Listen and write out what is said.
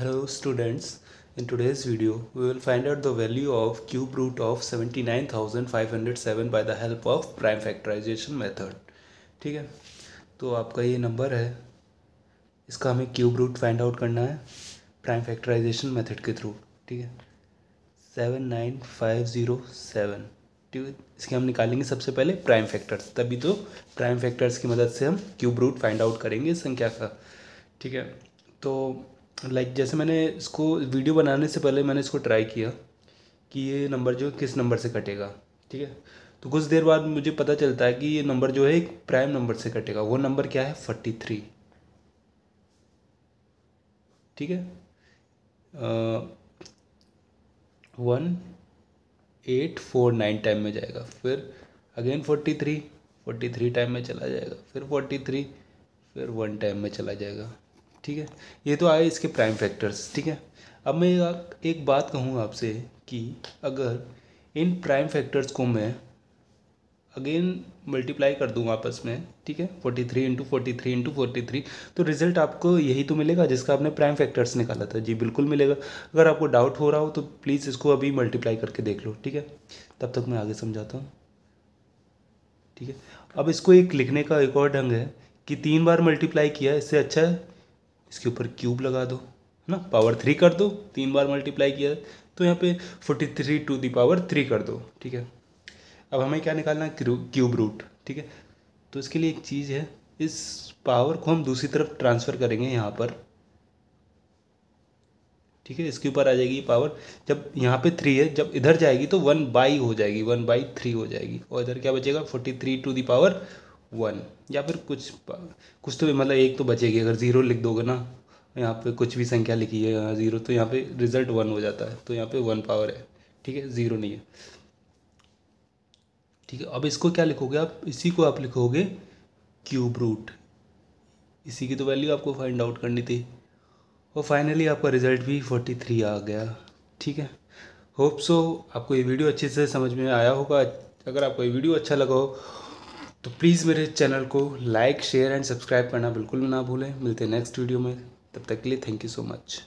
Hello students in today's video we will find out the value of cube root of seventy nine thousand five hundred seven by the help of prime factorization method. ठीक है तो आपका ये number है इसका हमें cube root find out करना है प्राइम फैक्ट्राइजेशन मैथड के थ्रू ठीक है seven nine five zero seven ठीक है इसके हम निकालेंगे सबसे पहले प्राइम फैक्टर्स तभी तो प्राइम फैक्टर्स की मदद से हम क्यूब रूट फाइंड आउट करेंगे संख्या का ठीक है तो लाइक जैसे मैंने इसको वीडियो बनाने से पहले मैंने इसको ट्राई किया कि ये नंबर जो किस नंबर से कटेगा ठीक है तो कुछ देर बाद मुझे पता चलता है कि ये नंबर जो है एक प्राइम नंबर से कटेगा वो नंबर क्या है फोर्टी थ्री ठीक है one eight four nine time में जाएगा फिर again forty three forty three time में चला जाएगा फिर फोर्टी थ्री फिर वन टाइम में चला जाएगा ठीक है ये तो आए इसके प्राइम फैक्टर्स ठीक है अब मैं एक बात कहूँ आपसे कि अगर इन प्राइम फैक्टर्स को मैं अगेन मल्टीप्लाई कर दूँ आपस में ठीक है forty three into forty three into forty three तो रिजल्ट आपको यही तो मिलेगा जिसका आपने प्राइम फैक्टर्स निकाला था जी बिल्कुल मिलेगा अगर आपको डाउट हो रहा हो तो प्लीज़ इसको अभी मल्टीप्लाई करके देख लो ठीक है तब तक मैं आगे समझाता हूँ ठीक है अब इसको एक लिखने का एक और ढंग है कि तीन बार मल्टीप्लाई किया इससे अच्छा है इसके ऊपर क्यूब लगा दो है ना पावर थ्री कर दो तीन बार मल्टीप्लाई किया तो यहाँ पे forty three to the power three कर दो ठीक है अब हमें क्या निकालना है क्यूब रूट ठीक है तो इसके लिए एक चीज़ है इस पावर को हम दूसरी तरफ ट्रांसफ़र करेंगे यहाँ पर ठीक है इसके ऊपर आ जाएगी पावर जब यहाँ पे थ्री है जब इधर जाएगी तो वन बाई हो जाएगी वन बाई थ्री हो जाएगी और इधर क्या बचेगा forty three to the power one या फिर कुछ कुछ तो मतलब एक तो बचेगी अगर ज़ीरो लिख दोगे ना यहाँ पे कुछ भी संख्या लिखी है यहाँ ज़ीरो तो यहाँ पे रिज़ल्ट वन हो जाता है तो यहाँ पे वन पावर है ठीक है ज़ीरो नहीं है ठीक है अब इसको क्या लिखोगे आप इसी को आप लिखोगे क्यूब रूट इसी की तो वैल्यू आपको फाइंड आउट करनी थी और फाइनली आपका रिज़ल्ट भी फोर्टी थ्री आ गया ठीक है होप सो आपको ये वीडियो अच्छे से समझ में आया होगा अगर आपको ये वीडियो अच्छा लगा हो तो प्लीज़ मेरे चैनल को लाइक शेयर एंड सब्सक्राइब करना बिल्कुल भी ना भूलें मिलते हैं नेक्स्ट वीडियो में तब तक के लिए थैंक यू सो मच